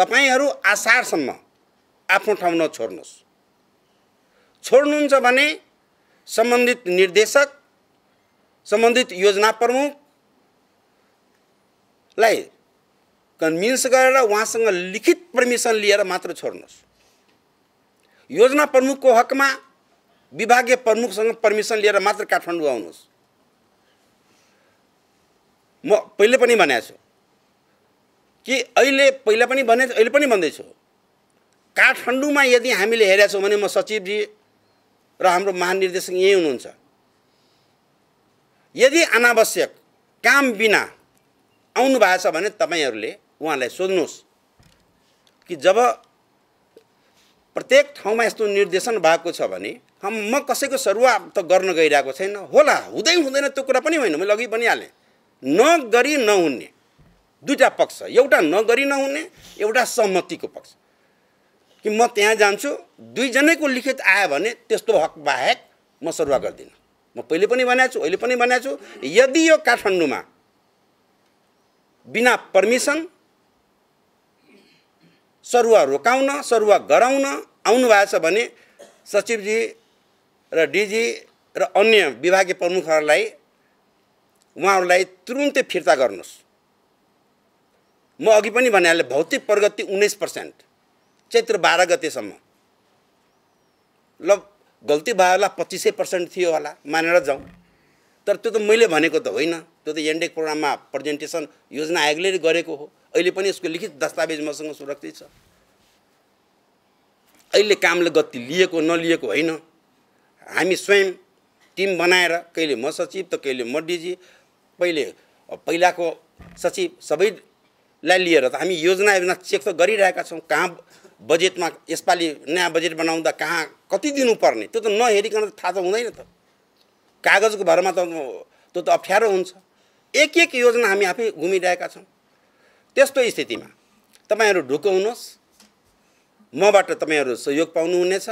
तपाईँहरू आसारसम्म आफ्नो ठाउँ नछोड्नुहोस् छोड्नुहुन्छ भने सम्बन्धित निर्देशक सम्बन्धित योजना प्रमुखलाई कन्भिन्स गरेर उहाँसँग लिखित पर्मिसन लिएर मात्र छोड्नुहोस् योजना प्रमुखको हकमा विभागीय प्रमुखसँग पर्मिसन लिएर मात्र काठमाडौँ आउनुहोस् म पहिले पनि भनेको छु कि अहिले पहिला पनि भने अहिले पनि भन्दैछु काठमाडौँमा यदि हामीले हेरेका छौँ भने म सचिवजी र हाम्रो महानिर्देशक यहीँ हुनुहुन्छ यदि अनावश्यक काम बिना आउनु भएको छ भने तपाईँहरूले उहाँलाई सोध्नुहोस् कि जब प्रत्येक ठाउँमा यस्तो निर्देशन भएको छ भने हम म कसैको सरुवा त गर्न गइरहेको छैन होला हुँदै हुँदैन त्यो कुरा पनि होइन मैले अघि भनिहालेँ नगरी नहुने दुईवटा पक्ष एउटा नगरी नहुने एउटा सहमतिको पक्ष कि म त्यहाँ जान्छु दुईजनैको लिखित आयो भने त्यस्तो हक बाहेक म सरुवा गर्दिनँ म पहिले पनि भनेको छु अहिले पनि भनेको छु यदि यो काठमाडौँमा बिना पर्मिसन सरुवा रोकाउन सरुवा गराउन भएको छ भने सचिवजी र डिजी र अन्य विभागीय प्रमुखहरूलाई उहाँहरूलाई तुरुन्तै फिर्ता गर्नुहोस् म अघि पनि भनिहालेँ भौतिक प्रगति उन्नाइस पर्सेन्ट चैत्र बाह्र गतेसम्म ल गल्ती भयो होला पच्चिसै पर्सेन्ट थियो होला मानेर जाउँ तर त्यो त मैले भनेको त होइन त्यो त एनडेक प्रोग्राममा प्रेजेन्टेसन योजना आयोगले गरेको हो अहिले पनि यसको लिखित दस्तावेज मसँग सुरक्षित छ अहिले कामले गति लिएको नलिएको होइन हामी स्वयं टिम बनाएर कहिले म सचिव त कहिले म डिजी पहिले पहिलाको सचिव सबै लाई लिएर त हामी योजना योजना चेक त गरिरहेका छौँ कहाँ बजेटमा यसपालि नयाँ बजेट बनाउँदा कहाँ कति दिनुपर्ने त्यो त नहेरिकन थाहा त हुँदैन त कागजको भरमा त त्यो त अप्ठ्यारो हुन्छ एक एक योजना हामी आफै घुमिरहेका छौँ त्यस्तो स्थितिमा तपाईँहरू ढुक्क हुनुहोस् मबाट तपाईँहरू सहयोग पाउनुहुनेछ